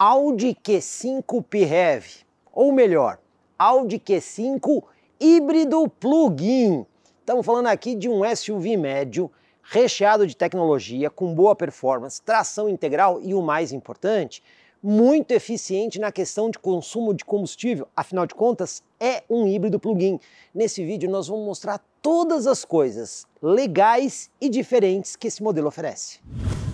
Audi Q5 PHEV, ou melhor, Audi Q5 híbrido plug-in. Estamos falando aqui de um SUV médio, recheado de tecnologia, com boa performance, tração integral e o mais importante, muito eficiente na questão de consumo de combustível. Afinal de contas, é um híbrido plug-in. Nesse vídeo nós vamos mostrar todas as coisas legais e diferentes que esse modelo oferece.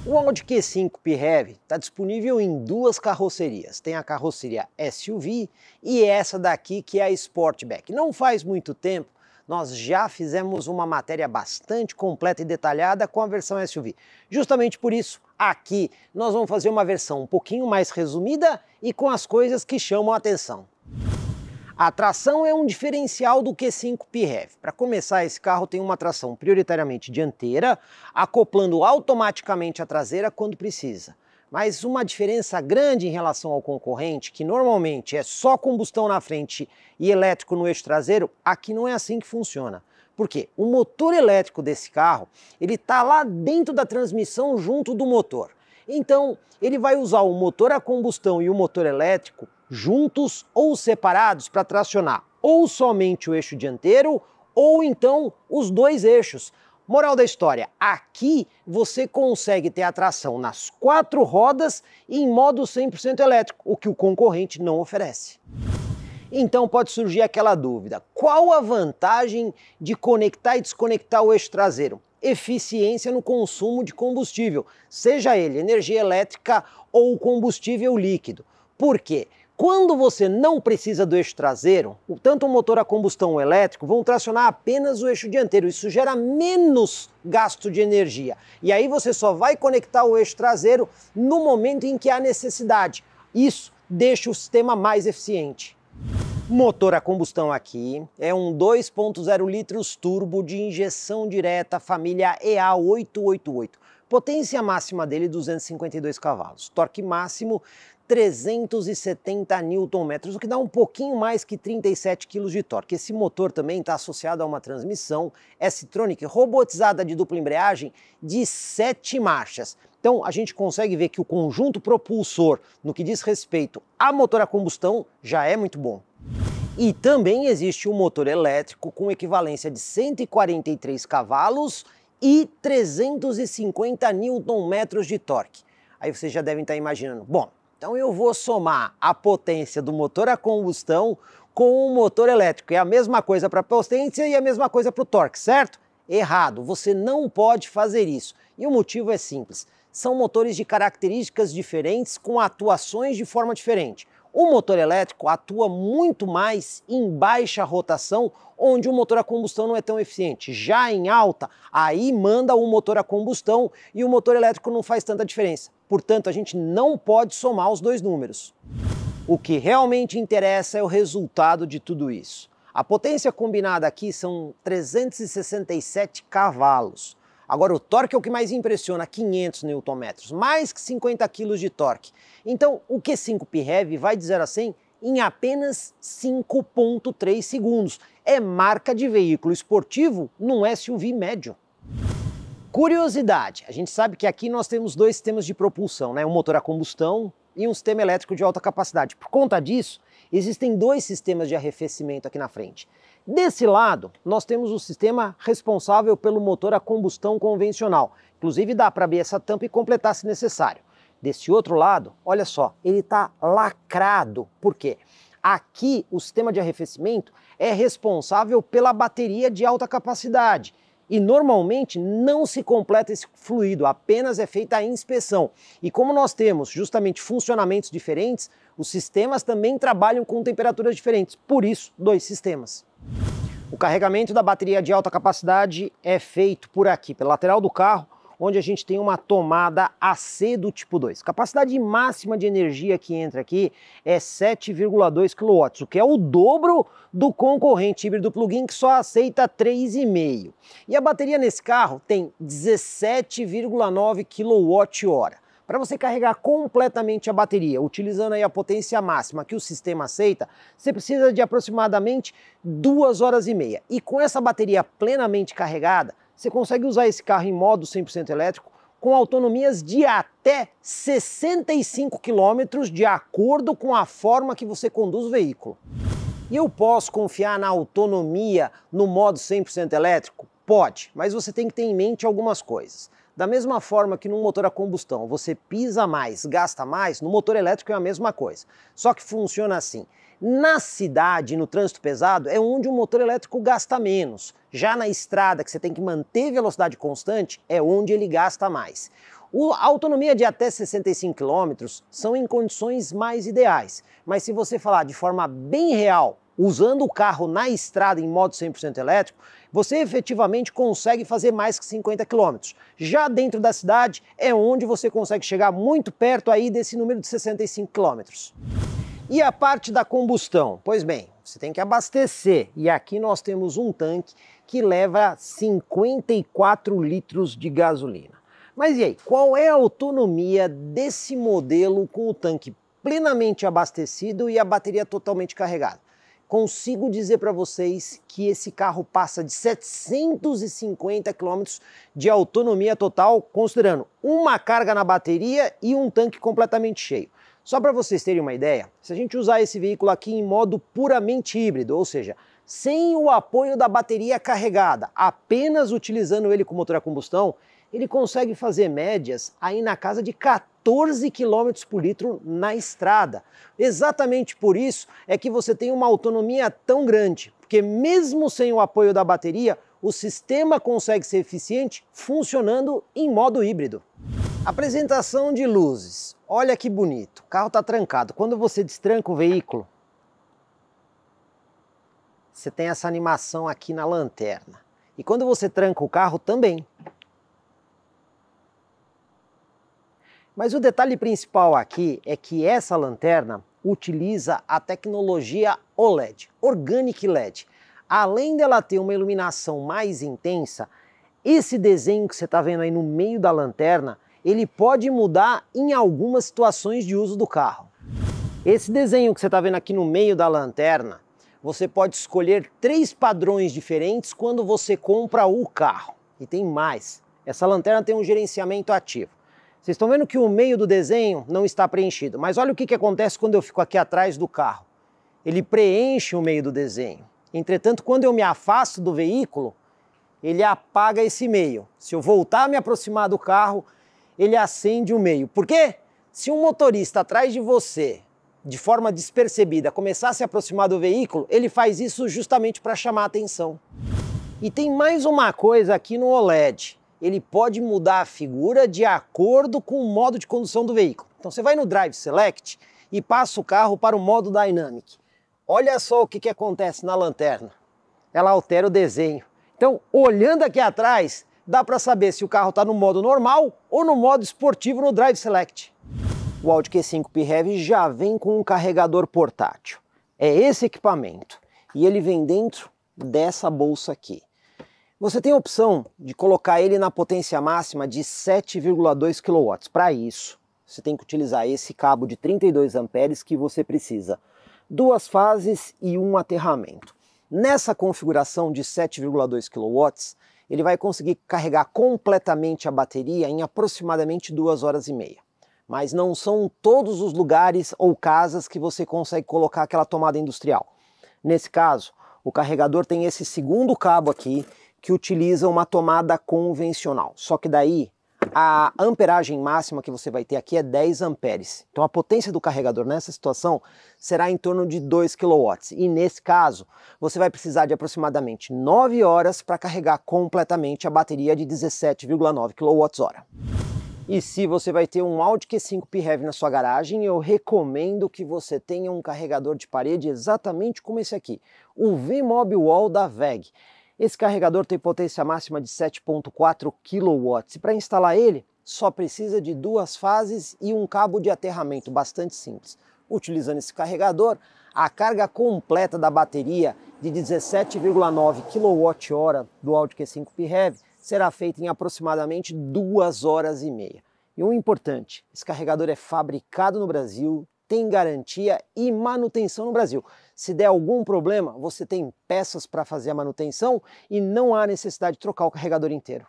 O Audi Q5 PHEV está disponível em duas carrocerias. Tem a carroceria SUV e essa daqui que é a Sportback. Não faz muito tempo nós já fizemos uma matéria bastante completa e detalhada com a versão SUV. Justamente por isso, aqui nós vamos fazer uma versão um pouquinho mais resumida e com as coisas que chamam a atenção. A tração é um diferencial do Q5 PHEV. Para começar, esse carro tem uma tração prioritariamente dianteira, acoplando automaticamente a traseira quando precisa. Mas uma diferença grande em relação ao concorrente, que normalmente é só combustão na frente e elétrico no eixo traseiro, aqui não é assim que funciona. Por quê? O motor elétrico desse carro, ele está lá dentro da transmissão junto do motor. Então, ele vai usar o motor a combustão e o motor elétrico juntos ou separados, para tracionar ou somente o eixo dianteiro ou então os dois eixos. Moral da história: aqui você consegue ter a tração nas quatro rodas e em modo 100% elétrico, o que o concorrente não oferece. Então pode surgir aquela dúvida: qual a vantagem de conectar e desconectar o eixo traseiro? Eficiência no consumo de combustível, seja ele energia elétrica ou combustível líquido. Por quê? Quando você não precisa do eixo traseiro, tanto o motor a combustão elétrico vão tracionar apenas o eixo dianteiro. Isso gera menos gasto de energia. E aí você só vai conectar o eixo traseiro no momento em que há necessidade. Isso deixa o sistema mais eficiente. Motor a combustão aqui é um 2.0 litros turbo de injeção direta família EA888. Potência máxima dele 252 cavalos, torque máximo 370 Nm, o que dá um pouquinho mais que 37 kg de torque. Esse motor também está associado a uma transmissão S-Tronic robotizada de dupla embreagem de 7 marchas. Então a gente consegue ver que o conjunto propulsor, no que diz respeito a motor a combustão, já é muito bom. E também existe um motor elétrico com equivalência de 143 cavalos e 350 Nm de torque. Aí vocês já devem estar tá imaginando, bom, então eu vou somar a potência do motor a combustão com o motor elétrico. É a mesma coisa para a potência e a mesma coisa para o torque, certo? Errado, você não pode fazer isso. E o motivo é simples. São motores de características diferentes com atuações de forma diferente. O motor elétrico atua muito mais em baixa rotação, onde o motor a combustão não é tão eficiente. Já em alta, aí manda o motor a combustão e o motor elétrico não faz tanta diferença. Portanto, a gente não pode somar os dois números. O que realmente interessa é o resultado de tudo isso. A potência combinada aqui são 367 cavalos. Agora, o torque é o que mais impressiona, 500 Nm, mais que 50 kg de torque. Então, o Q5 PHEV vai de 0 a 100 em apenas 5.3 segundos. É marca de veículo esportivo num é SUV médio. Curiosidade: a gente sabe que aqui nós temos dois sistemas de propulsão, né? um motor a combustão e um sistema elétrico de alta capacidade. Por conta disso, existem dois sistemas de arrefecimento aqui na frente. Desse lado, nós temos o sistema responsável pelo motor a combustão convencional. Inclusive, dá para abrir essa tampa e completar se necessário. Desse outro lado, olha só, ele está lacrado. Por quê? Aqui, o sistema de arrefecimento é responsável pela bateria de alta capacidade e normalmente não se completa esse fluido, apenas é feita a inspeção. E como nós temos justamente funcionamentos diferentes, os sistemas também trabalham com temperaturas diferentes, por isso, dois sistemas. O carregamento da bateria de alta capacidade é feito por aqui, pela lateral do carro, onde a gente tem uma tomada AC do tipo 2. Capacidade máxima de energia que entra aqui é 7,2 kW, o que é o dobro do concorrente híbrido plug-in que só aceita 3,5. E a bateria nesse carro tem 17,9 kWh. Para você carregar completamente a bateria, utilizando aí a potência máxima que o sistema aceita, você precisa de aproximadamente duas horas e meia. E com essa bateria plenamente carregada, você consegue usar esse carro em modo 100% elétrico com autonomias de até 65 km, de acordo com a forma que você conduz o veículo. E eu posso confiar na autonomia no modo 100% elétrico? Pode, mas você tem que ter em mente algumas coisas. Da mesma forma que num motor a combustão você pisa mais, gasta mais, no motor elétrico é a mesma coisa. Só que funciona assim. Na cidade, no trânsito pesado, é onde o motor elétrico gasta menos. Já na estrada, que você tem que manter velocidade constante, é onde ele gasta mais. A autonomia de até 65 km são em condições mais ideais, mas se você falar de forma bem real, usando o carro na estrada em modo 100% elétrico, você efetivamente consegue fazer mais que 50 km. Já dentro da cidade é onde você consegue chegar muito perto aí desse número de 65 km. E a parte da combustão? Pois bem, você tem que abastecer. E aqui nós temos um tanque que leva 54 litros de gasolina. Mas e aí, qual é a autonomia desse modelo com o tanque plenamente abastecido e a bateria totalmente carregada? Consigo dizer para vocês que esse carro passa de 750 km de autonomia total, considerando uma carga na bateria e um tanque completamente cheio. Só para vocês terem uma ideia, se a gente usar esse veículo aqui em modo puramente híbrido, ou seja, sem o apoio da bateria carregada, apenas utilizando ele com motor a combustão, ele consegue fazer médias aí na casa de 14 km por litro na estrada. Exatamente por isso é que você tem uma autonomia tão grande, porque mesmo sem o apoio da bateria, o sistema consegue ser eficiente funcionando em modo híbrido. Apresentação de luzes. Olha que bonito. O carro está trancado. Quando você destranca o veículo, você tem essa animação aqui na lanterna. E quando você tranca o carro, também. Mas o detalhe principal aqui é que essa lanterna utiliza a tecnologia OLED, Organic LED. Além dela ter uma iluminação mais intensa, esse desenho que você está vendo aí no meio da lanterna ele pode mudar em algumas situações de uso do carro. Esse desenho que você está vendo aqui no meio da lanterna, você pode escolher três padrões diferentes quando você compra o carro. E tem mais, essa lanterna tem um gerenciamento ativo. Vocês estão vendo que o meio do desenho não está preenchido, mas olha o que, que acontece quando eu fico aqui atrás do carro. Ele preenche o meio do desenho. Entretanto, quando eu me afasto do veículo, ele apaga esse meio. Se eu voltar a me aproximar do carro, ele acende o meio. Por quê? Se um motorista atrás de você, de forma despercebida, começar a se aproximar do veículo, ele faz isso justamente para chamar a atenção. E tem mais uma coisa aqui no OLED. Ele pode mudar a figura de acordo com o modo de condução do veículo. Então você vai no Drive Select e passa o carro para o modo Dynamic. Olha só o que, que acontece na lanterna. Ela altera o desenho. Então, olhando aqui atrás, dá para saber se o carro está no modo normal ou no modo esportivo no Drive Select. O Audi Q5 PHEV já vem com um carregador portátil. É esse equipamento e ele vem dentro dessa bolsa aqui. Você tem a opção de colocar ele na potência máxima de 7,2 kW. Para isso, você tem que utilizar esse cabo de 32 amperes que você precisa. Duas fases e um aterramento. Nessa configuração de 7,2 kW, ele vai conseguir carregar completamente a bateria em aproximadamente duas horas e meia. Mas não são todos os lugares ou casas que você consegue colocar aquela tomada industrial. Nesse caso, o carregador tem esse segundo cabo aqui que utiliza uma tomada convencional. Só que daí a amperagem máxima que você vai ter aqui é 10 amperes. Então a potência do carregador nessa situação será em torno de 2 kW. E nesse caso, você vai precisar de aproximadamente 9 horas para carregar completamente a bateria de 17,9 kWh. E se você vai ter um Audi Q5 PHEV na sua garagem, eu recomendo que você tenha um carregador de parede exatamente como esse aqui, o V-Mob Wall da VEG. Esse carregador tem potência máxima de 7.4 kW. Para instalar ele, só precisa de duas fases e um cabo de aterramento, bastante simples. Utilizando esse carregador, a carga completa da bateria de 17,9 kWh do Audi Q5 PHEV será feita em aproximadamente duas horas e meia. E um importante, esse carregador é fabricado no Brasil, tem garantia e manutenção no Brasil. Se der algum problema, você tem peças para fazer a manutenção e não há necessidade de trocar o carregador inteiro.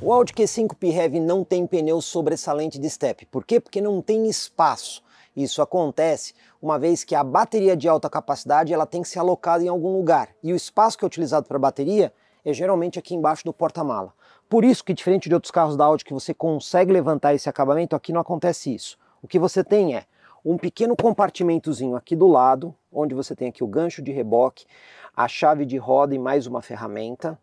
O Audi Q5 P-Heavy não tem pneu sobressalente de step. Por quê? Porque não tem espaço. Isso acontece uma vez que a bateria de alta capacidade ela tem que ser alocada em algum lugar e o espaço que é utilizado para a bateria é geralmente aqui embaixo do porta-mala. Por isso que diferente de outros carros da Audi que você consegue levantar esse acabamento, aqui não acontece isso. O que você tem é um pequeno compartimentozinho aqui do lado onde você tem aqui o gancho de reboque, a chave de roda e mais uma ferramenta.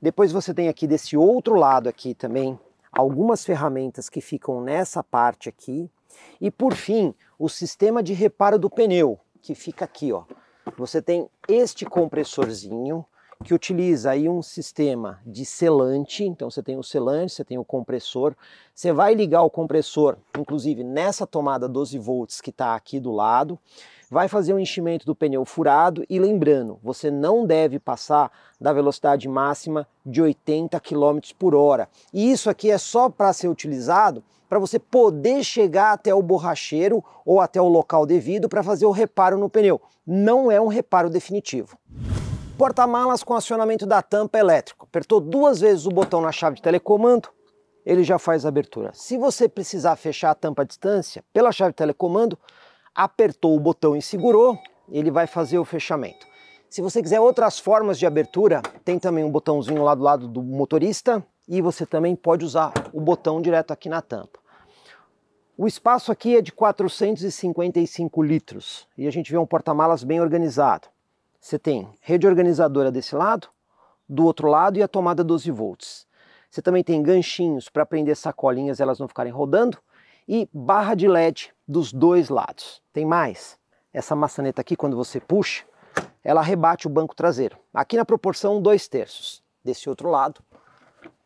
Depois você tem aqui desse outro lado aqui também algumas ferramentas que ficam nessa parte aqui. E por fim, o sistema de reparo do pneu, que fica aqui, ó. Você tem este compressorzinho que utiliza aí um sistema de selante, então você tem o selante, você tem o compressor, você vai ligar o compressor, inclusive nessa tomada 12 volts que está aqui do lado, vai fazer um enchimento do pneu furado e lembrando, você não deve passar da velocidade máxima de 80 km por hora. E isso aqui é só para ser utilizado para você poder chegar até o borracheiro ou até o local devido para fazer o reparo no pneu. Não é um reparo definitivo. Porta-malas com acionamento da tampa elétrico. Apertou duas vezes o botão na chave de telecomando, ele já faz a abertura. Se você precisar fechar a tampa à distância pela chave de telecomando, apertou o botão e segurou, ele vai fazer o fechamento. Se você quiser outras formas de abertura, tem também um botãozinho lá do lado do motorista e você também pode usar o botão direto aqui na tampa. O espaço aqui é de 455 litros e a gente vê um porta-malas bem organizado. Você tem rede organizadora desse lado, do outro lado e a tomada 12 volts. Você também tem ganchinhos para prender sacolinhas elas não ficarem rodando e barra de LED dos dois lados. Tem mais. Essa maçaneta aqui, quando você puxa, ela rebate o banco traseiro. Aqui na proporção 2 terços. Desse outro lado,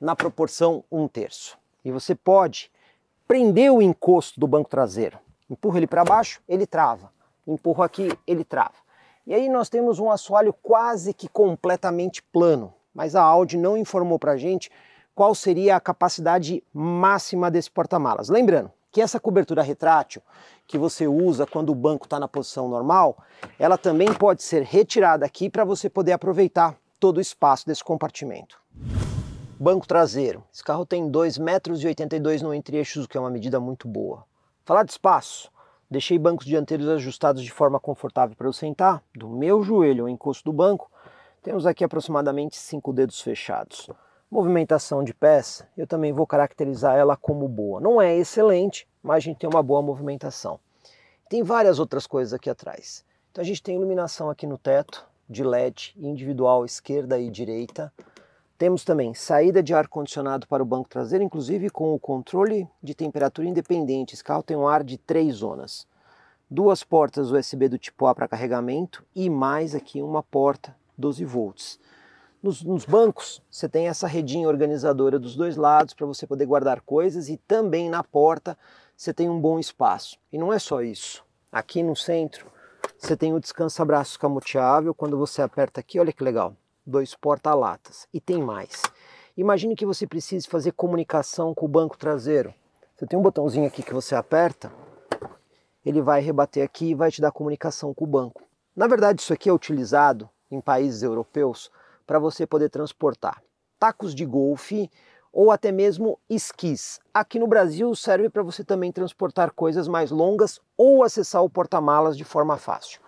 na proporção 1 um terço. E você pode prender o encosto do banco traseiro. Empurra ele para baixo, ele trava. Empurra aqui, ele trava. E aí nós temos um assoalho quase que completamente plano. Mas a Audi não informou para gente qual seria a capacidade máxima desse porta-malas. Lembrando, que essa cobertura retrátil que você usa quando o banco está na posição normal, ela também pode ser retirada aqui para você poder aproveitar todo o espaço desse compartimento. Banco traseiro. Esse carro tem 2,82 metros no entre-eixos, o que é uma medida muito boa. Falar de espaço. Deixei bancos dianteiros ajustados de forma confortável para eu sentar. Do meu joelho ao encosto do banco, temos aqui aproximadamente cinco dedos fechados. Movimentação de pés, eu também vou caracterizar ela como boa. Não é excelente, mas a gente tem uma boa movimentação. Tem várias outras coisas aqui atrás. Então a gente tem iluminação aqui no teto, de LED individual esquerda e direita. Temos também saída de ar-condicionado para o banco traseiro, inclusive com o controle de temperatura independente. Esse carro tem um ar de três zonas. Duas portas USB do tipo A para carregamento e mais aqui uma porta 12 volts. Nos, nos bancos, você tem essa redinha organizadora dos dois lados para você poder guardar coisas e também na porta você tem um bom espaço. E não é só isso. Aqui no centro, você tem o descansa-braço camuteável. Quando você aperta aqui, olha que legal, dois porta-latas. E tem mais. Imagine que você precise fazer comunicação com o banco traseiro. Você tem um botãozinho aqui que você aperta, ele vai rebater aqui e vai te dar comunicação com o banco. Na verdade, isso aqui é utilizado em países europeus para você poder transportar. Tacos de golfe ou até mesmo esquis. Aqui no Brasil serve para você também transportar coisas mais longas ou acessar o porta-malas de forma fácil.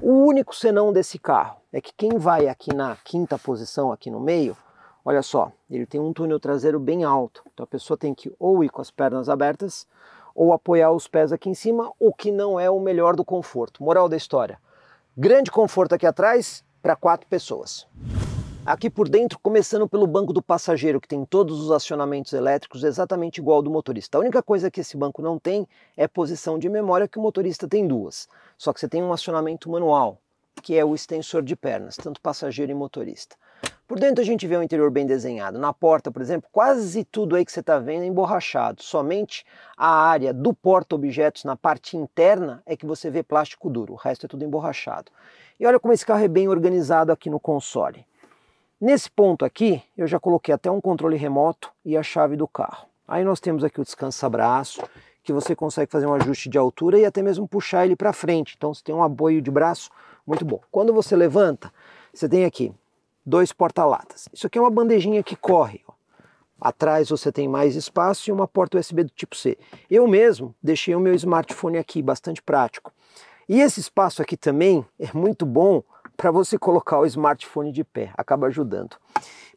O único senão desse carro é que quem vai aqui na quinta posição, aqui no meio, olha só, ele tem um túnel traseiro bem alto. Então a pessoa tem que ou ir com as pernas abertas ou apoiar os pés aqui em cima, o que não é o melhor do conforto. Moral da história, grande conforto aqui atrás para quatro pessoas. Aqui por dentro, começando pelo banco do passageiro, que tem todos os acionamentos elétricos exatamente igual ao do motorista. A única coisa que esse banco não tem é posição de memória, que o motorista tem duas. Só que você tem um acionamento manual, que é o extensor de pernas, tanto passageiro e motorista. Por dentro a gente vê um interior bem desenhado. Na porta, por exemplo, quase tudo aí que você está vendo é emborrachado. Somente a área do porta-objetos na parte interna é que você vê plástico duro. O resto é tudo emborrachado. E olha como esse carro é bem organizado aqui no console. Nesse ponto aqui, eu já coloquei até um controle remoto e a chave do carro. Aí nós temos aqui o descansa-braço, que você consegue fazer um ajuste de altura e até mesmo puxar ele para frente. Então você tem um apoio de braço muito bom. Quando você levanta, você tem aqui dois porta-latas. Isso aqui é uma bandejinha que corre. Ó. Atrás você tem mais espaço e uma porta USB do tipo C. Eu mesmo deixei o meu smartphone aqui, bastante prático. E esse espaço aqui também é muito bom para você colocar o smartphone de pé, acaba ajudando.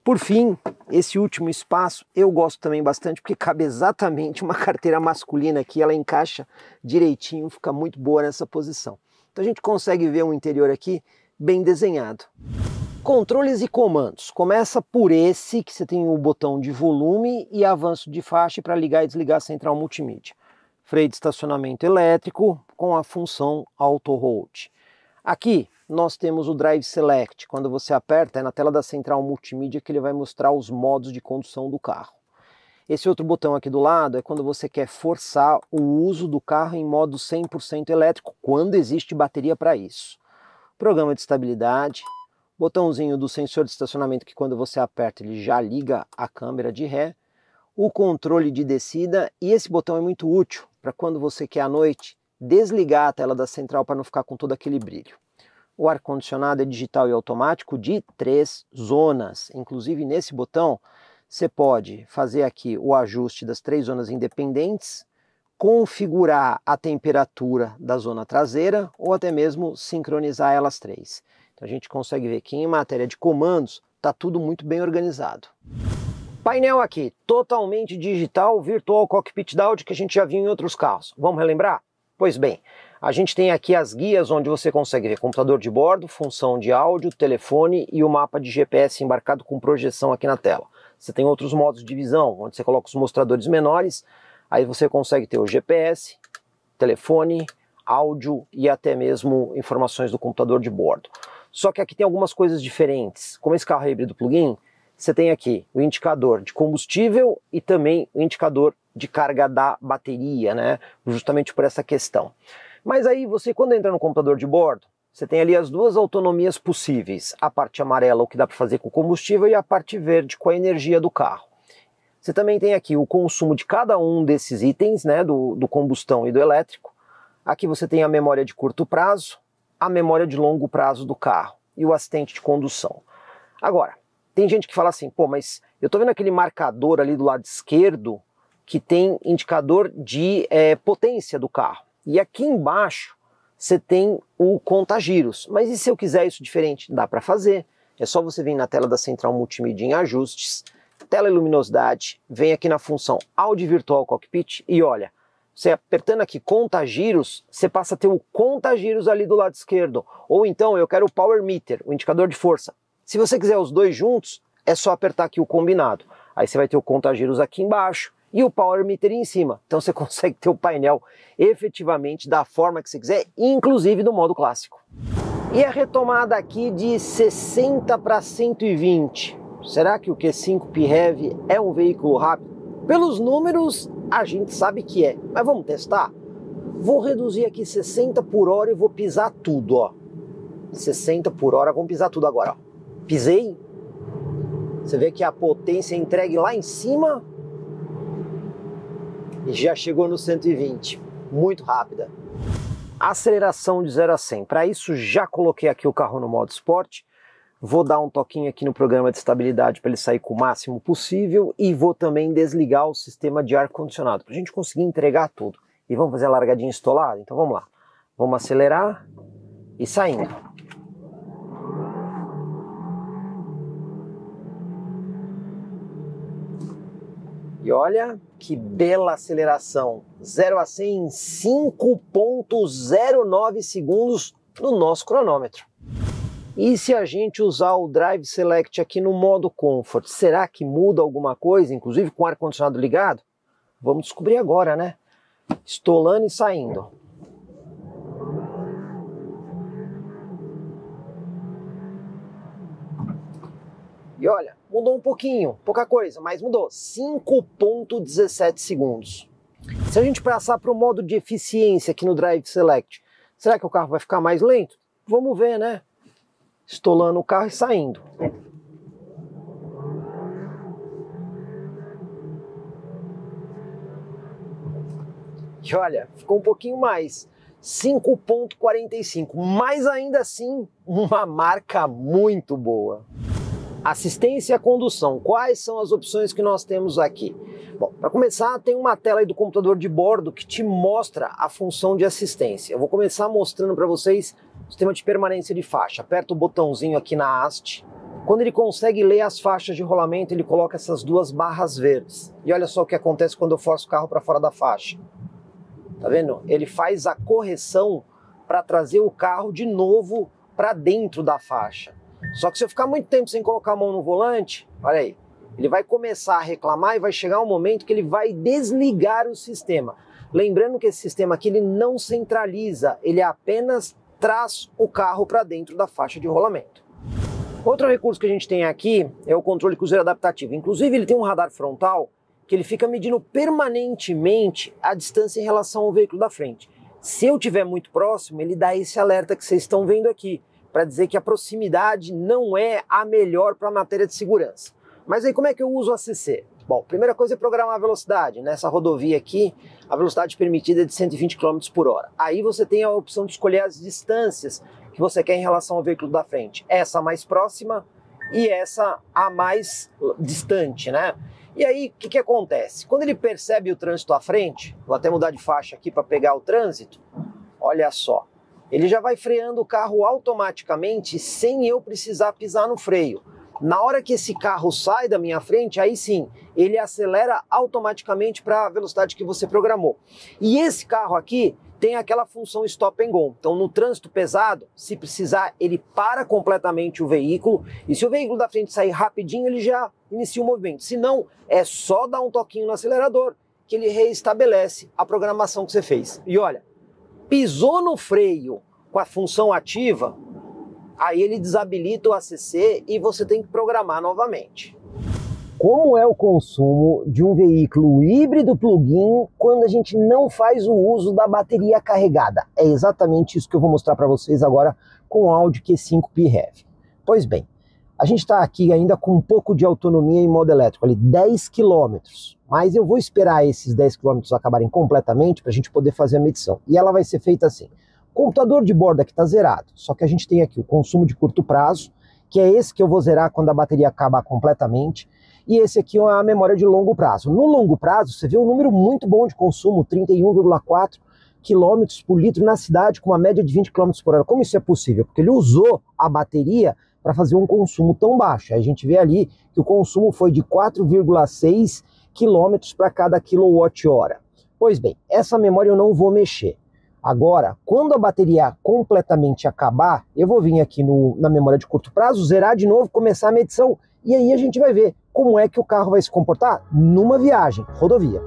Por fim, esse último espaço eu gosto também bastante porque cabe exatamente uma carteira masculina aqui, ela encaixa direitinho, fica muito boa nessa posição. Então a gente consegue ver um interior aqui bem desenhado. Controles e comandos. Começa por esse, que você tem o botão de volume e avanço de faixa para ligar e desligar a central multimídia. Freio de estacionamento elétrico com a função auto hold. Aqui nós temos o Drive Select. Quando você aperta, é na tela da central multimídia que ele vai mostrar os modos de condução do carro. Esse outro botão aqui do lado é quando você quer forçar o uso do carro em modo 100% elétrico, quando existe bateria para isso. Programa de estabilidade, botãozinho do sensor de estacionamento que quando você aperta ele já liga a câmera de ré, o controle de descida e esse botão é muito útil para quando você quer à noite desligar a tela da central para não ficar com todo aquele brilho o ar-condicionado é digital e automático de três zonas. Inclusive, nesse botão, você pode fazer aqui o ajuste das três zonas independentes, configurar a temperatura da zona traseira ou até mesmo sincronizar elas três. Então a gente consegue ver que em matéria de comandos está tudo muito bem organizado. Painel aqui, totalmente digital, virtual cockpit da Audi que a gente já viu em outros carros. Vamos relembrar? Pois bem, a gente tem aqui as guias onde você consegue ver computador de bordo, função de áudio, telefone e o mapa de GPS embarcado com projeção aqui na tela. Você tem outros modos de visão, onde você coloca os mostradores menores, aí você consegue ter o GPS, telefone, áudio e até mesmo informações do computador de bordo. Só que aqui tem algumas coisas diferentes. Como esse carro é híbrido plug-in, você tem aqui o indicador de combustível e também o indicador de carga da bateria, né? Justamente por essa questão. Mas aí você, quando entra no computador de bordo, você tem ali as duas autonomias possíveis: a parte amarela, o que dá para fazer com o combustível, e a parte verde, com a energia do carro. Você também tem aqui o consumo de cada um desses itens, né, do, do combustão e do elétrico. Aqui você tem a memória de curto prazo, a memória de longo prazo do carro e o assistente de condução. Agora, tem gente que fala assim, pô, mas eu estou vendo aquele marcador ali do lado esquerdo que tem indicador de é, potência do carro. E aqui embaixo você tem o contagiros. Mas e se eu quiser isso diferente? Dá para fazer. É só você vir na tela da central multimídia em ajustes, tela e luminosidade, vem aqui na função áudio virtual cockpit e olha, você apertando aqui contagiros, você passa a ter o contagiros ali do lado esquerdo. Ou então eu quero o power meter, o indicador de força. Se você quiser os dois juntos, é só apertar aqui o combinado. Aí você vai ter o contagiros aqui embaixo e o power meter em cima. Então você consegue ter o painel efetivamente da forma que você quiser, inclusive no modo clássico. E a retomada aqui de 60 para 120. Será que o Q5 PHEV é um veículo rápido? Pelos números, a gente sabe que é, mas vamos testar? Vou reduzir aqui 60 por hora e vou pisar tudo, ó. 60 por hora, vamos pisar tudo agora, ó. Pisei. Você vê que a potência entregue lá em cima e já chegou no 120, muito rápida. Aceleração de 0 a 100. Para isso, já coloquei aqui o carro no modo esporte. Vou dar um toquinho aqui no programa de estabilidade para ele sair com o máximo possível e vou também desligar o sistema de ar-condicionado para a gente conseguir entregar tudo. E vamos fazer a largadinha estolada? Então vamos lá. Vamos acelerar e saindo. E olha que bela aceleração, 0 a 100 em 5.09 segundos no nosso cronômetro. E se a gente usar o Drive Select aqui no modo Comfort, será que muda alguma coisa, inclusive com o ar-condicionado ligado? Vamos descobrir agora, né? Estolando e saindo. E olha, mudou um pouquinho, pouca coisa, mas mudou 5,17 segundos. Se a gente passar para o modo de eficiência aqui no Drive Select, será que o carro vai ficar mais lento? Vamos ver, né? Estolando o carro e saindo. E olha, ficou um pouquinho mais, 5.45, mas ainda assim uma marca muito boa. Assistência à condução. Quais são as opções que nós temos aqui? Bom, para começar, tem uma tela aí do computador de bordo que te mostra a função de assistência. Eu vou começar mostrando para vocês o sistema de permanência de faixa. Aperta o botãozinho aqui na haste. Quando ele consegue ler as faixas de rolamento, ele coloca essas duas barras verdes. E olha só o que acontece quando eu forço o carro para fora da faixa. Tá vendo? Ele faz a correção para trazer o carro de novo para dentro da faixa. Só que se eu ficar muito tempo sem colocar a mão no volante, olha aí, ele vai começar a reclamar e vai chegar um momento que ele vai desligar o sistema. Lembrando que esse sistema aqui ele não centraliza, ele apenas traz o carro para dentro da faixa de rolamento. Outro recurso que a gente tem aqui é o controle cruzeiro adaptativo. Inclusive ele tem um radar frontal que ele fica medindo permanentemente a distância em relação ao veículo da frente. Se eu tiver muito próximo, ele dá esse alerta que vocês estão vendo aqui para dizer que a proximidade não é a melhor para a matéria de segurança. Mas aí como é que eu uso o ACC? Bom, primeira coisa é programar a velocidade. Nessa rodovia aqui, a velocidade permitida é de 120 km por hora. Aí você tem a opção de escolher as distâncias que você quer em relação ao veículo da frente. Essa mais próxima e essa a mais distante, né? E aí, o que, que acontece? Quando ele percebe o trânsito à frente, vou até mudar de faixa aqui para pegar o trânsito, olha só, ele já vai freando o carro automaticamente sem eu precisar pisar no freio. Na hora que esse carro sai da minha frente, aí sim, ele acelera automaticamente para a velocidade que você programou. E esse carro aqui tem aquela função stop and go. Então, no trânsito pesado, se precisar, ele para completamente o veículo e se o veículo da frente sair rapidinho, ele já inicia o movimento. Se não, é só dar um toquinho no acelerador que ele reestabelece a programação que você fez. E olha, Pisou no freio com a função ativa, aí ele desabilita o ACC e você tem que programar novamente. Como é o consumo de um veículo híbrido plug-in quando a gente não faz o uso da bateria carregada? É exatamente isso que eu vou mostrar para vocês agora com o Audi Q5 PHEV. Pois bem, a gente está aqui ainda com um pouco de autonomia em modo elétrico, ali 10 quilômetros. Mas eu vou esperar esses 10 quilômetros acabarem completamente para a gente poder fazer a medição. E ela vai ser feita assim. Computador de borda que está zerado, só que a gente tem aqui o consumo de curto prazo, que é esse que eu vou zerar quando a bateria acabar completamente, e esse aqui é a memória de longo prazo. No longo prazo, você vê um número muito bom de consumo, 31,4 km por litro na cidade, com uma média de 20 km por hora. Como isso é possível? Porque ele usou a bateria para fazer um consumo tão baixo. A gente vê ali que o consumo foi de 4,6 quilômetros para cada quilowatt-hora. Pois bem, essa memória eu não vou mexer. Agora, quando a bateria completamente acabar, eu vou vir aqui no, na memória de curto prazo, zerar de novo, começar a medição e aí a gente vai ver como é que o carro vai se comportar numa viagem, rodovia.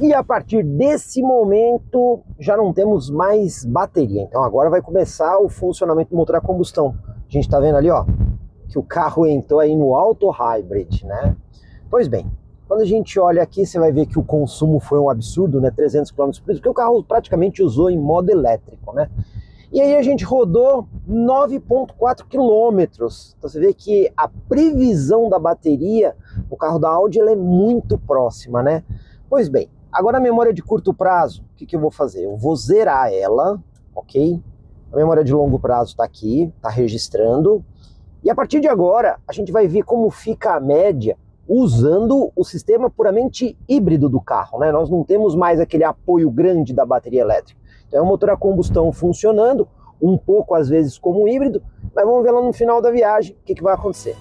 E a partir desse momento já não temos mais bateria. Então agora vai começar o funcionamento do motor a combustão. A gente está vendo ali, ó, que o carro entrou aí no auto hybrid, né? Pois bem, quando a gente olha aqui, você vai ver que o consumo foi um absurdo, né? 300 km por litro, porque o carro praticamente usou em modo elétrico, né? E aí a gente rodou 9,4 quilômetros. Então você vê que a previsão da bateria, o carro da Audi, ela é muito próxima, né? Pois bem, Agora a memória de curto prazo, o que, que eu vou fazer? Eu vou zerar ela, ok? A memória de longo prazo está aqui, está registrando. E a partir de agora, a gente vai ver como fica a média usando o sistema puramente híbrido do carro. Né? Nós não temos mais aquele apoio grande da bateria elétrica. Então é um motor a combustão funcionando, um pouco às vezes como híbrido, mas vamos ver lá no final da viagem o que, que vai acontecer.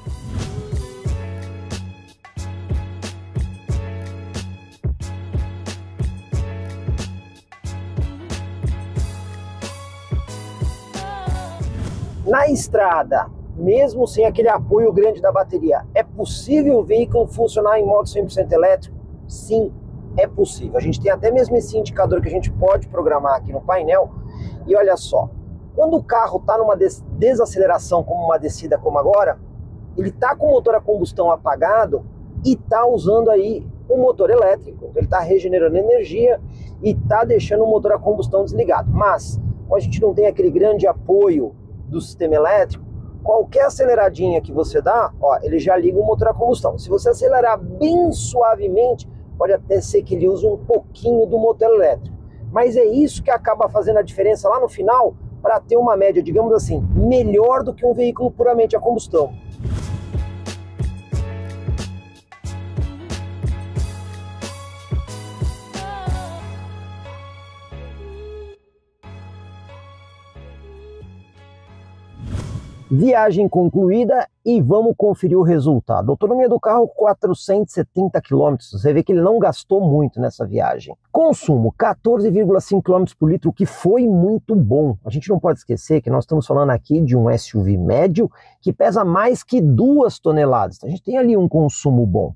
Na estrada, mesmo sem aquele apoio grande da bateria, é possível o veículo funcionar em modo 100% elétrico? Sim, é possível. A gente tem até mesmo esse indicador que a gente pode programar aqui no painel. E olha só, quando o carro está numa des desaceleração, como uma descida como agora, ele está com o motor a combustão apagado e está usando aí o motor elétrico. Ele está regenerando energia e está deixando o motor a combustão desligado. Mas, como a gente não tem aquele grande apoio do sistema elétrico, qualquer aceleradinha que você dá, ó, ele já liga o motor a combustão. Se você acelerar bem suavemente, pode até ser que ele use um pouquinho do motor elétrico. Mas é isso que acaba fazendo a diferença lá no final para ter uma média, digamos assim, melhor do que um veículo puramente a combustão. Viagem concluída e vamos conferir o resultado. Autonomia do carro 470 km. Você vê que ele não gastou muito nessa viagem. Consumo 14,5 km por litro, que foi muito bom. A gente não pode esquecer que nós estamos falando aqui de um SUV médio que pesa mais que duas toneladas. Então, a gente tem ali um consumo bom.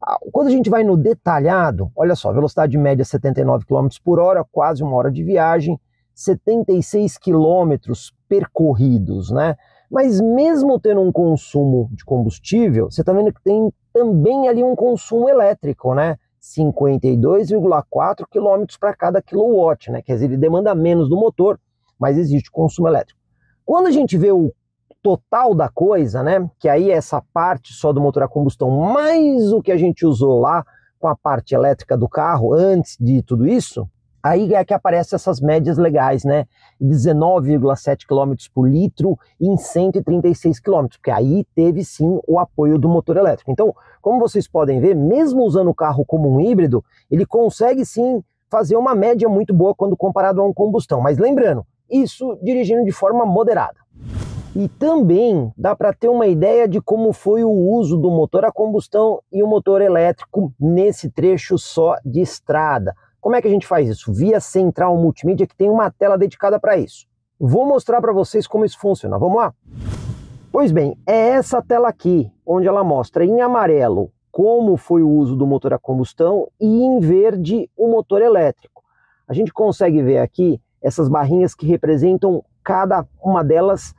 Ah, quando a gente vai no detalhado, olha só, velocidade média 79 km por hora, quase uma hora de viagem, 76 quilômetros percorridos, né? Mas mesmo tendo um consumo de combustível, você está vendo que tem também ali um consumo elétrico, né? 52,4 km para cada kilowatt, né? Quer dizer, ele demanda menos do motor, mas existe consumo elétrico. Quando a gente vê o total da coisa, né? Que aí é essa parte só do motor a combustão, mais o que a gente usou lá com a parte elétrica do carro antes de tudo isso, Aí é que aparecem essas médias legais, né? 19,7 km por litro em 136 km, porque aí teve sim o apoio do motor elétrico. Então, como vocês podem ver, mesmo usando o carro como um híbrido, ele consegue sim fazer uma média muito boa quando comparado a um combustão. Mas lembrando, isso dirigindo de forma moderada. E também dá para ter uma ideia de como foi o uso do motor a combustão e o motor elétrico nesse trecho só de estrada. Como é que a gente faz isso? Via Central Multimídia, que tem uma tela dedicada para isso. Vou mostrar para vocês como isso funciona. Vamos lá? Pois bem, é essa tela aqui, onde ela mostra em amarelo como foi o uso do motor a combustão e em verde o motor elétrico. A gente consegue ver aqui essas barrinhas que representam cada uma delas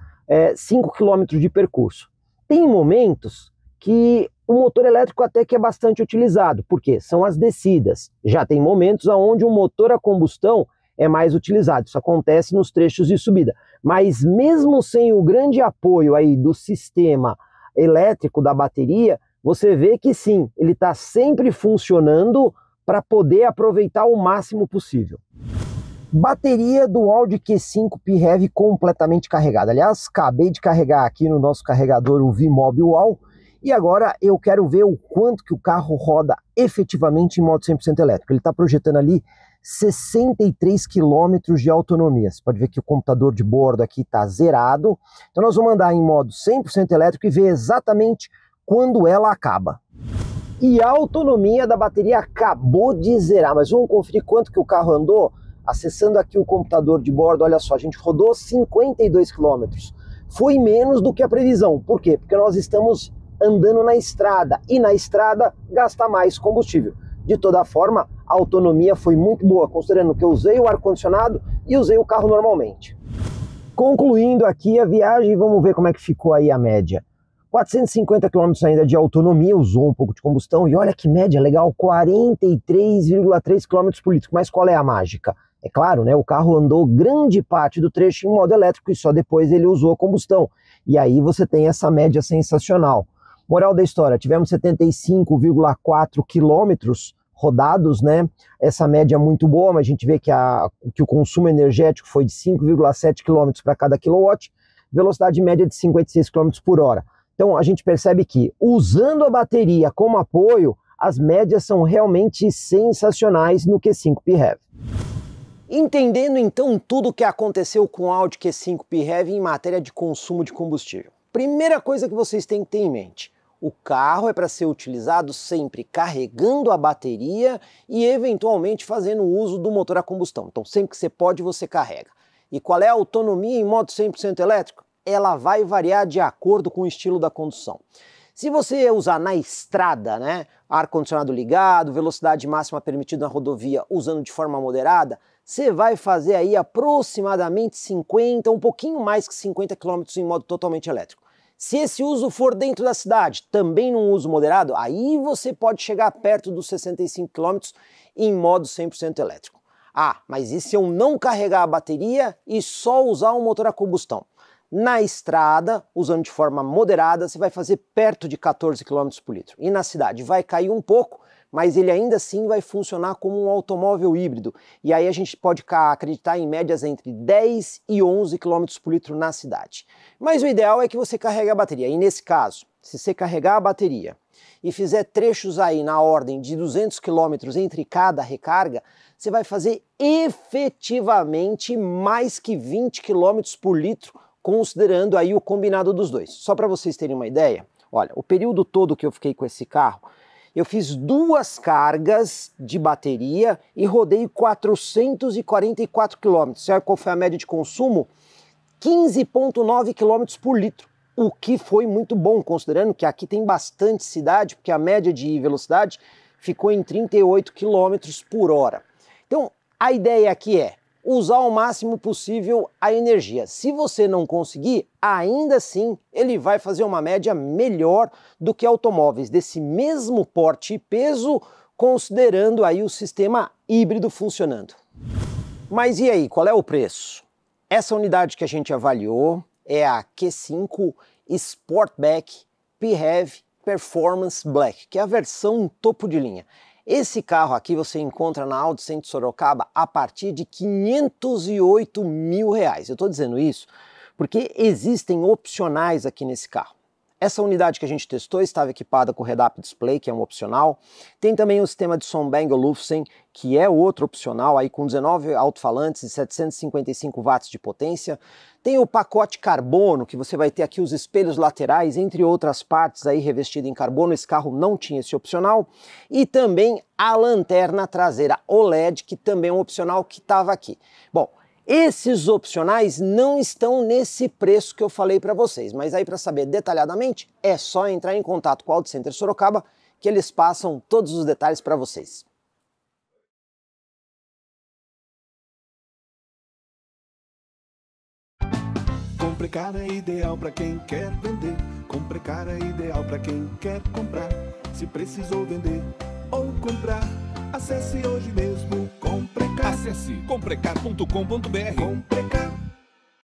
5 é, km de percurso. Tem momentos que o motor elétrico até que é bastante utilizado, porque são as descidas. Já tem momentos onde o motor a combustão é mais utilizado. Isso acontece nos trechos de subida. Mas mesmo sem o grande apoio aí do sistema elétrico da bateria, você vê que sim, ele está sempre funcionando para poder aproveitar o máximo possível. Bateria do Audi Q5 PHEV completamente carregada. Aliás, acabei de carregar aqui no nosso carregador o V-Mobile Wall e agora eu quero ver o quanto que o carro roda efetivamente em modo 100% elétrico. Ele está projetando ali 63 km de autonomia. Você pode ver que o computador de bordo aqui está zerado. Então nós vamos andar em modo 100% elétrico e ver exatamente quando ela acaba. E a autonomia da bateria acabou de zerar, mas vamos conferir quanto que o carro andou? Acessando aqui o computador de bordo, olha só, a gente rodou 52 km. Foi menos do que a previsão. Por quê? Porque nós estamos andando na estrada e na estrada gasta mais combustível. De toda forma, a autonomia foi muito boa, considerando que eu usei o ar-condicionado e usei o carro normalmente. Concluindo aqui a viagem, vamos ver como é que ficou aí a média. 450 km ainda de autonomia, usou um pouco de combustão e olha que média legal, 43,3 km por litro. Mas qual é a mágica? É claro, né? O carro andou grande parte do trecho em modo elétrico e só depois ele usou combustão. E aí você tem essa média sensacional. Moral da história, tivemos 75,4 quilômetros rodados, né? Essa média é muito boa, mas a gente vê que, a, que o consumo energético foi de 5,7 quilômetros para cada quilowatt, velocidade média de 56 km por hora. Então a gente percebe que, usando a bateria como apoio, as médias são realmente sensacionais no Q5 PHEV. Entendendo então tudo o que aconteceu com o Audi Q5 PHEV em matéria de consumo de combustível. Primeira coisa que vocês têm que ter em mente, o carro é para ser utilizado sempre carregando a bateria e eventualmente fazendo uso do motor a combustão. Então, sempre que você pode, você carrega. E qual é a autonomia em modo 100% elétrico? Ela vai variar de acordo com o estilo da condução. Se você usar na estrada, né, ar-condicionado ligado, velocidade máxima permitida na rodovia usando de forma moderada, você vai fazer aí aproximadamente 50, um pouquinho mais que 50 km em modo totalmente elétrico. Se esse uso for dentro da cidade, também num uso moderado, aí você pode chegar perto dos 65 km em modo 100% elétrico. Ah, mas e se eu não carregar a bateria e só usar um motor a combustão? Na estrada, usando de forma moderada, você vai fazer perto de 14 km por litro. E na cidade vai cair um pouco, mas ele ainda assim vai funcionar como um automóvel híbrido. E aí a gente pode acreditar em médias entre 10 e 11 km por litro na cidade. Mas o ideal é que você carregue a bateria. E nesse caso, se você carregar a bateria e fizer trechos aí na ordem de 200 km entre cada recarga, você vai fazer efetivamente mais que 20 km por litro, considerando aí o combinado dos dois. Só para vocês terem uma ideia, olha, o período todo que eu fiquei com esse carro, eu fiz duas cargas de bateria e rodei 444 km. Sabe qual foi a média de consumo? 15,9 km por litro, o que foi muito bom, considerando que aqui tem bastante cidade, porque a média de velocidade ficou em 38 km por hora. Então, a ideia aqui é usar ao máximo possível a energia. Se você não conseguir, ainda assim ele vai fazer uma média melhor do que automóveis desse mesmo porte e peso, considerando aí o sistema híbrido funcionando. Mas e aí, qual é o preço? Essa unidade que a gente avaliou é a Q5 Sportback PHEV Performance Black, que é a versão topo de linha. Esse carro aqui você encontra na Audi Centro Sorocaba a partir de 508 mil reais. Eu estou dizendo isso porque existem opcionais aqui nesse carro. Essa unidade que a gente testou estava equipada com o Redap Display, que é um opcional. Tem também o sistema de som Bang Olufsen, que é outro opcional, aí com 19 alto-falantes e 755 watts de potência. Tem o pacote carbono, que você vai ter aqui os espelhos laterais, entre outras partes aí revestido em carbono. Esse carro não tinha esse opcional. E também a lanterna traseira OLED, que também é um opcional que estava aqui. Bom, esses opcionais não estão nesse preço que eu falei para vocês, mas aí para saber detalhadamente é só entrar em contato com o Auto Center Sorocaba que eles passam todos os detalhes para vocês. Comprecar é ideal para quem quer vender. Comprecar é ideal para quem quer comprar. Se precisou vender ou comprar, acesse hoje mesmo Comprecar. Acesse comprecar.com.br. Comprecar.